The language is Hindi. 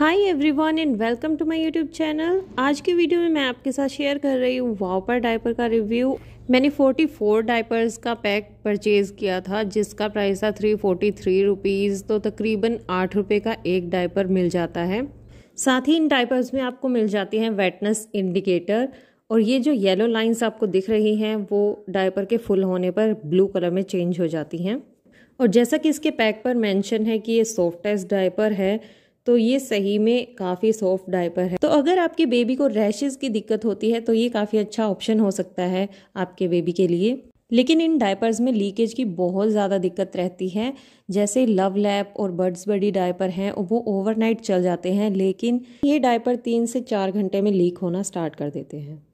hi everyone and welcome to my YouTube channel आज की वीडियो में मैं आपके साथ शेयर कर रही हूँ वापर डाइपर का रिव्यू मैंने 44 डायपर्स का पैक परचेज़ किया था जिसका प्राइस था थ्री फोर्टी थ्री रुपीज़ तो तकरीबन आठ रुपये का एक डायपर मिल जाता है साथ ही इन डाइपर्स में आपको मिल जाती हैं वेटनेस इंडिकेटर और ये जो येलो लाइन्स आपको दिख रही हैं वो डायपर के फुल होने पर ब्लू कलर में चेंज हो जाती हैं और जैसा कि इसके पैक पर मैंशन है कि ये सॉफ्ट टेस्ट है तो ये सही में काफ़ी सॉफ्ट डायपर है तो अगर आपके बेबी को रैशेज की दिक्कत होती है तो ये काफ़ी अच्छा ऑप्शन हो सकता है आपके बेबी के लिए लेकिन इन डायपर्स में लीकेज की बहुत ज़्यादा दिक्कत रहती है जैसे लव लैप और बर्ड्स बडी डायपर हैं वो ओवरनाइट चल जाते हैं लेकिन ये डायपर तीन से चार घंटे में लीक होना स्टार्ट कर देते हैं